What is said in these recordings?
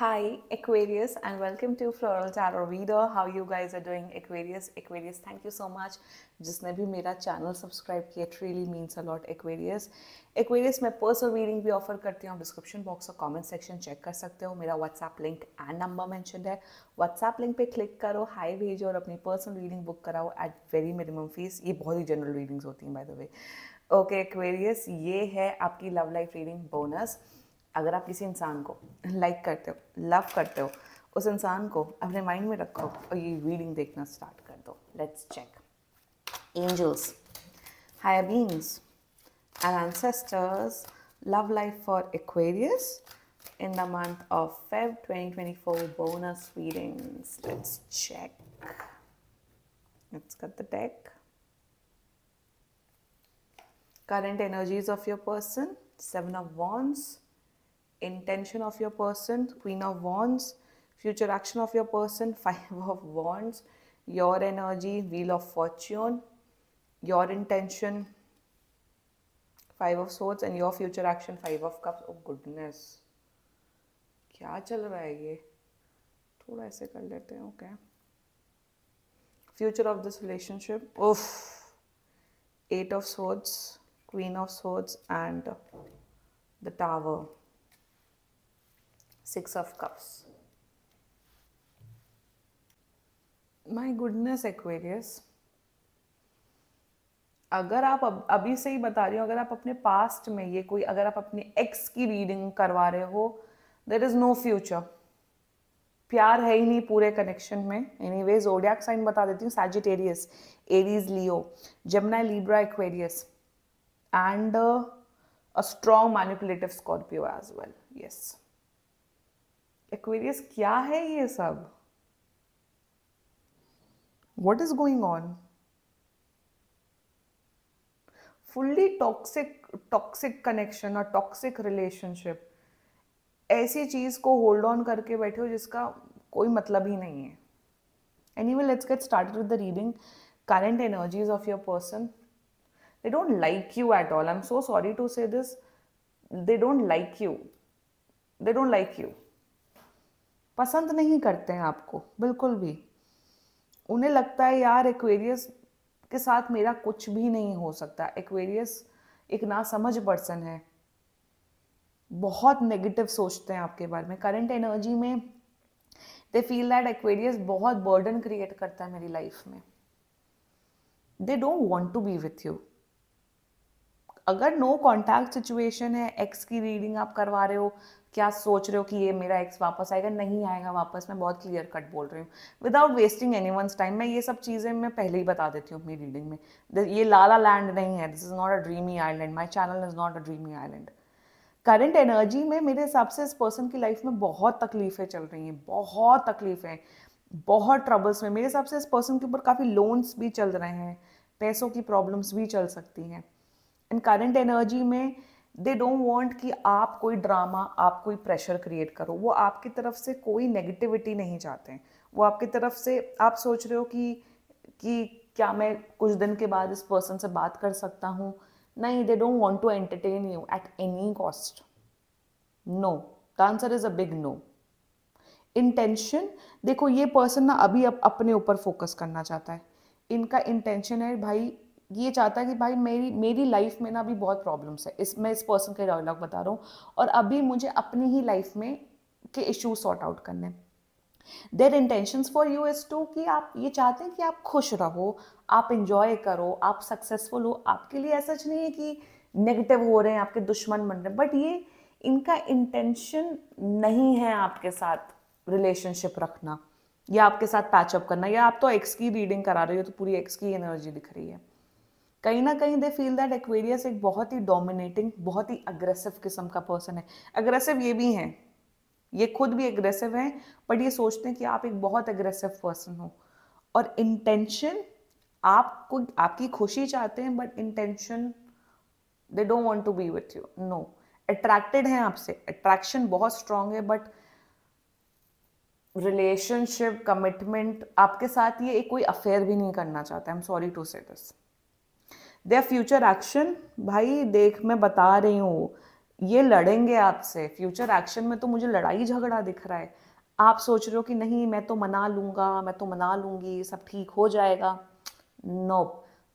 Hi Aquarius and welcome to Floral Tarot Reader. How you guys are doing Aquarius? Aquarius, thank you so much. जिसने भी मेरा channel subscribe किया it really means a lot Aquarius Aquarius मैं personal reading भी offer करती हूँ description box और comment section check कर सकते हो मेरा WhatsApp link and number mention है व्हाट्सएप लिंक पे क्लिक करो हाई भेजो और अपनी पर्सनल रीडिंग बुक कराओ एट वेरी मिनिमम फीस ये बहुत ही जनरल रीडिंग्स होती हैं by the way okay Aquarius ये है आपकी लव लाइफ रीडिंग बोनस अगर आप किसी इंसान को लाइक करते हो लव करते हो उस इंसान को अपने माइंड में रखो और ये रीडिंग देखना स्टार्ट कर दो let's check angels higher beings and ancestors love life for Aquarius in the month of Feb 2024 bonus readings let's check let's cut the deck current energies of your person seven of wands intention of your person, Queen of Wands, future action of your person, Five of Wands, your energy, Wheel of Fortune, your intention, Five of Swords, and your future action, Five of Cups. Oh, goodness. क्या चल रहा है ये थोड़ा ऐसे कर लेते हैं okay future of this relationship उफ eight of swords queen of swords and the tower six of cups my goodness Aquarius अगर आप अब, अभी से ही बता रही हो अगर आप अपने पास्ट में ये कोई अगर आप अपने एक्स की रीडिंग करवा रहे हो देर इज़ नो फ्यूचर प्यार है ही नहीं पूरे कनेक्शन में एनी वेज ओडियाक साइन बता देती हूँ Sagittarius Aries Leo Gemini Libra Aquarius and a strong manipulative Scorpio as well yes Aquarius क्या है ये सब what is going on fully toxic toxic connection और टॉक्सिक रिलेशनशिप ऐसी चीज को होल्ड ऑन करके बैठे हो जिसका कोई मतलब ही नहीं है anyway let's get start with the reading energies of your person they don't like you at all I am so sorry to say this they don't like you they don't like you पसंद नहीं करते हैं आपको बिल्कुल भी उन्हें लगता है यार एक्वेरियस के साथ मेरा कुछ भी नहीं हो सकता एक्वेरियस एक ना समझ पर्सन है बहुत नेगेटिव सोचते हैं आपके बारे में करंट एनर्जी में दे फील दैट एक्वेरियस बहुत बर्डन क्रिएट करता है मेरी लाइफ में they don't want to be with you अगर नो कॉन्टैक्ट सिचुएशन है एक्स की रीडिंग आप करवा रहे हो क्या सोच रहे हो कि ये मेरा एक्स वापस आएगा नहीं आएगा वापस मैं बहुत क्लियर कट बोल रही हूँ without wasting anyone's time मैं ये सब चीज़ें मैं पहले ही बता देती हूँ अपनी रीडिंग में ये लाला लैंड नहीं है this is not a dreamy island my channel is not a dreamy island current energy में मेरे हिसाब से इस पर्सन की लाइफ में बहुत तकलीफ़ें चल रही हैं बहुत तकलीफ़ें बहुत ट्रबल्स में मेरे हिसाब से इस पर्सन के ऊपर काफ़ी लोन्स भी चल रहे हैं पैसों की प्रॉब्लम्स भी चल सकती हैं एंड करंट एनर्जी में दे डोंट वांट कि आप कोई ड्रामा आप कोई प्रेशर क्रिएट करो वो आपकी तरफ से कोई नेगेटिविटी नहीं चाहते हैं वो आपकी तरफ से आप सोच रहे हो कि कि क्या मैं कुछ दिन के बाद इस पर्सन से बात कर सकता हूँ नहीं they don't want to entertain you at any cost no the answer is a big no intention देखो ये पर्सन ना अभी अप, अपने ऊपर फोकस करना चाहता है इनका इंटेंशन है भाई ये चाहता है कि भाई मेरी मेरी लाइफ में ना अभी बहुत प्रॉब्लम्स है इस मैं इस पर्सन के डायलॉग बता रहा हूँ और अभी मुझे अपनी ही लाइफ में के इश्यूज सॉर्ट आउट करने there intentions for you as to कि आप ये चाहते हैं कि आप खुश रहो आप इंजॉय करो आप सक्सेसफुल हो आपके लिए ऐसा नहीं है कि नेगेटिव हो रहे हैं आपके दुश्मन बन रहे हैं बट ये इनका इंटेंशन नहीं है आपके साथ रिलेशनशिप रखना या आपके साथ पैचअप करना या आप तो एक्स की रीडिंग करा रहे हो तो पूरी एक्स की एनर्जी दिख रही है कहीं ना कहीं दे फील दैट एक्वेरियस एक बहुत ही डोमिनेटिंग बहुत ही अग्रेसिव किस्म का पर्सन है अग्रेसिव ये भी हैं ये खुद भी अग्रेसिव हैं बट ये सोचते हैं कि आप एक बहुत अग्रेसिव पर्सन हो और इंटेंशन आपको आपकी खुशी चाहते हैं but intention they don't want to be with you no attracted हैं आपसे अट्रैक्शन बहुत स्ट्रांग है बट रिलेशनशिप कमिटमेंट आपके साथ ये एक कोई अफेयर भी नहीं करना चाहता I am sorry to say this they future action भाई देख मैं बता रही हूँ ये लड़ेंगे आपसे फ्यूचर एक्शन में तो मुझे लड़ाई झगड़ा दिख रहा है आप सोच रहे हो कि नहीं मैं तो मना लूंगा मैं तो मना लूंगी सब ठीक हो जाएगा नो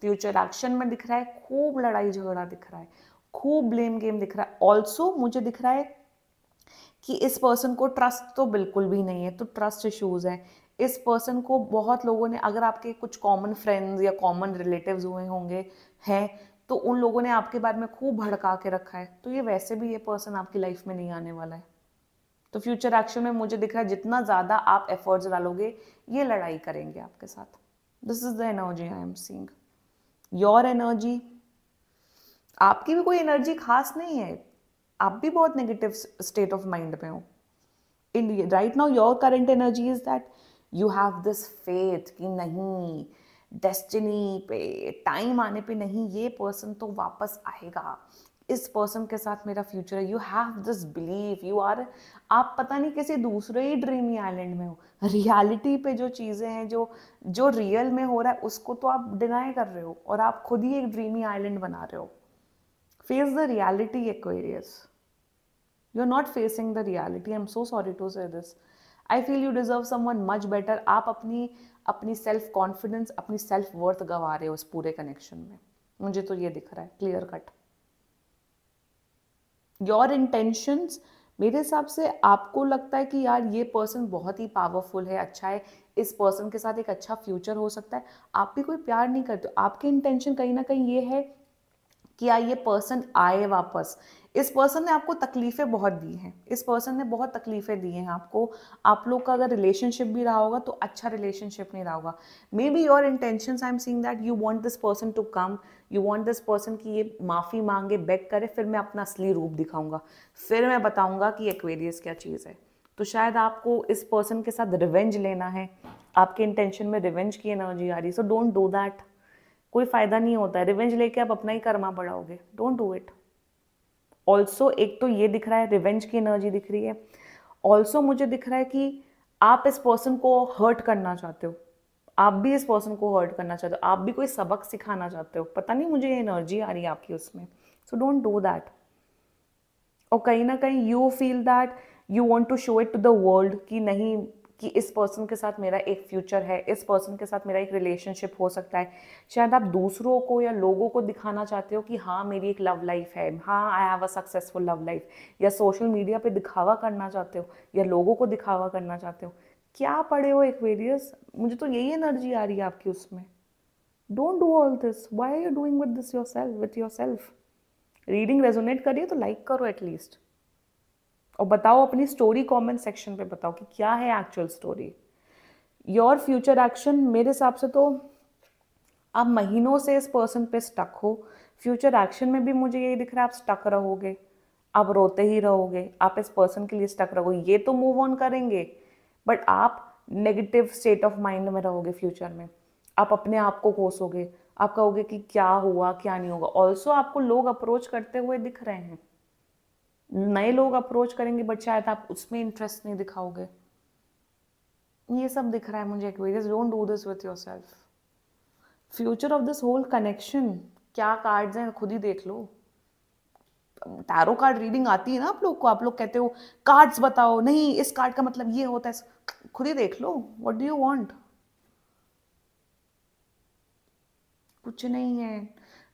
फ्यूचर एक्शन में दिख रहा है खूब लड़ाई झगड़ा दिख रहा है खूब ब्लेम गेम दिख रहा है ऑल्सो मुझे दिख रहा है कि इस पर्सन को ट्रस्ट तो बिल्कुल भी नहीं है तो ट्रस्ट इशूज़ हैं इस पर्सन को बहुत लोगों ने अगर आपके कुछ कॉमन फ्रेंड्स या कॉमन रिलेटिव्स हुए होंगे है तो उन लोगों ने आपके बारे में खूब भड़का के रखा है तो ये वैसे भी ये पर्सन आपकी लाइफ में नहीं आने वाला है तो फ्यूचर एक्शन में मुझे दिख रहा है जितना ज़्यादा आप एफर्ट्स डालोगे ये लड़ाई करेंगे आपके साथ this is the energy I am seeing your energy आपकी भी कोई एनर्जी खास नहीं है आप भी बहुत नेगेटिव स्टेट ऑफ माइंड में हो in right now your current energy is that you have this faith कि नहीं डेस्टिनी पे टाइम आने पे नहीं ये पर्सन तो वापस आएगा इस पर्सन के साथ मेरा फ्यूचर है you have this believe you are आप पता नहीं किसी दूसरे ही ड्रीमी आइलैंड में हो रियलिटी पे जो चीज़ें हैं जो जो रियल में हो रहा है उसको तो आप डिनाई कर रहे हो और आप खुद ही एक ड्रीमी आइलैंड बना रहे हो face the reality Aquarius you are not facing the reality I am so sorry to say this I feel you deserve someone much better आप अपनी अपनी सेल्फ कॉन्फिडेंस अपनी सेल्फ वर्थ गंवा रहे हो उस पूरे कनेक्शन में मुझे तो ये दिख रहा है क्लियर कट योर इंटेंशंस मेरे हिसाब से आपको लगता है कि यार ये पर्सन बहुत ही पावरफुल है अच्छा है इस पर्सन के साथ एक अच्छा फ्यूचर हो सकता है आप भी कोई प्यार नहीं करते आपके इंटेंशन कहीं ना कहीं ये है क्या ये पर्सन आए वापस इस पर्सन ने आपको तकलीफ़ें बहुत दी हैं इस पर्सन ने बहुत तकलीफ़ें दी हैं आपको आप लोग का अगर रिलेशनशिप भी रहा होगा तो अच्छा रिलेशनशिप नहीं रहा होगा maybe your intention I am seeing that you want this person to come you want this person की ये माफ़ी मांगे बैक करे फिर मैं अपना असली रूप दिखाऊंगा फिर मैं बताऊंगा कि एक्वेरियस क्या चीज़ है तो शायद आपको इस पर्सन के साथ रिवेंज लेना है आपके इंटेंशन में रिवेंज की एनर्जी आ रही है सो डोंट डू दैट कोई फ़ायदा नहीं होता है रिवेंज लेके आप अपना ही कर्मा बढ़ाओगे डोंट डू इट ऑल्सो एक तो ये दिख रहा है रिवेंज की एनर्जी दिख रही है ऑल्सो मुझे दिख रहा है कि आप इस पर्सन को हर्ट करना चाहते हो आप भी इस पर्सन को हर्ट करना चाहते हो आप भी कोई सबक सिखाना चाहते हो पता नहीं मुझे ये एनर्जी आ रही है आपकी उसमें सो डोंट डू दैट और कहीं ना कहीं you feel that you want to show it to the world कि नहीं कि इस पर्सन के साथ मेरा एक फ्यूचर है इस पर्सन के साथ मेरा एक रिलेशनशिप हो सकता है शायद आप दूसरों को या लोगों को दिखाना चाहते हो कि हाँ मेरी एक लव लाइफ है हाँ I have a successful love life या सोशल मीडिया पे दिखावा करना चाहते हो या लोगों को दिखावा करना चाहते हो क्या पढ़े हो वेरियस मुझे तो यही एनर्जी आ रही है आपकी उसमें don't do all this why are you doing with this yourself with yourself reading resonate करिए तो लाइक करो एटलीस्ट और बताओ अपनी स्टोरी कमेंट सेक्शन पे बताओ कि क्या है actual story your future action मेरे हिसाब से तो आप महीनों से इस पर्सन पे स्टक हो फ्यूचर एक्शन में भी मुझे यही दिख रहा है आप स्टक रहोगे आप रोते ही रहोगे आप इस पर्सन के लिए स्टक रहोगे ये तो मूव ऑन करेंगे बट आप नेगेटिव स्टेट ऑफ माइंड में रहोगे फ्यूचर में आप अपने आप को कोसोगे आप कहोगे कि क्या हुआ क्या नहीं होगा ऑल्सो आपको लोग अप्रोच करते हुए दिख रहे हैं नए लोग अप्रोच करेंगे बट शायद आप उसमें इंटरेस्ट नहीं दिखाओगे ये सब दिख रहा है मुझे Aquarius don't do this with yourself future of this whole connection क्या कार्ड्स हैं खुद ही देख लो टैरो कार्ड रीडिंग आती है ना आप लोग को आप लोग कहते हो कार्ड्स बताओ नहीं इस कार्ड का मतलब ये होता है खुद ही देख लो व्हाट डू यू वांट कुछ नहीं है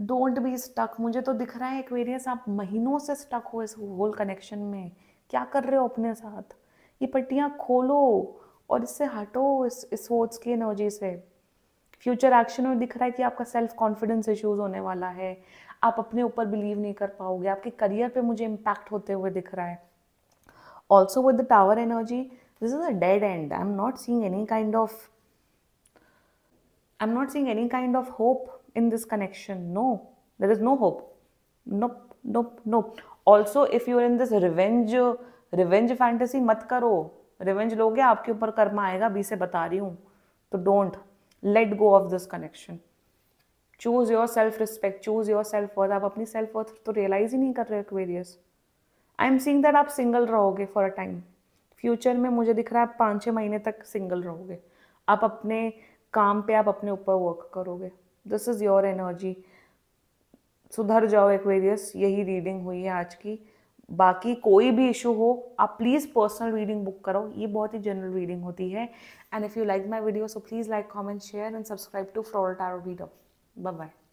डोंट बी स्टक मुझे तो दिख रहा है एक्वेरियस आप महीनों से स्टक हो इस होल कनेक्शन में क्या कर रहे हो अपने साथ ये पट्टियाँ खोलो और इससे हटो इस इस फोर्ट्स की एनर्जी से फ्यूचर एक्शन में दिख रहा है कि आपका सेल्फ कॉन्फिडेंस इश्यूज होने वाला है आप अपने ऊपर बिलीव नहीं कर पाओगे आपके करियर पे मुझे इम्पैक्ट होते हुए दिख रहा है also with the tower energy this is a dead end I am not seeing any kind of I am not seeing any kind of hope in this connection no there is no hope nope nope nope also if you in this revenge revenge fantasy मत करो revenge लोगे आपके ऊपर कर्मा आएगा B से बता रही हूँ तो don't let go of this connection choose your self respect choose your self worth आप अपनी सेल्फ वर्थ तो रियलाइज ही नहीं कर रहे Aquarius I am seeing that आप सिंगल रहोगे फॉर अ टाइम फ्यूचर में मुझे दिख रहा है आप पाँच छः महीने तक सिंगल रहोगे आप अपने काम पे आप अपने ऊपर वर्क करोगे दिस इज़ योर एनर्जी सुधर जाओ एक्वेरियस यही रीडिंग हुई है आज की बाकी कोई भी इशू हो आप प्लीज़ पर्सनल रीडिंग बुक करो ये बहुत ही जनरल रीडिंग होती है and if you like my video so please like comment share and subscribe to floor tarot bye bye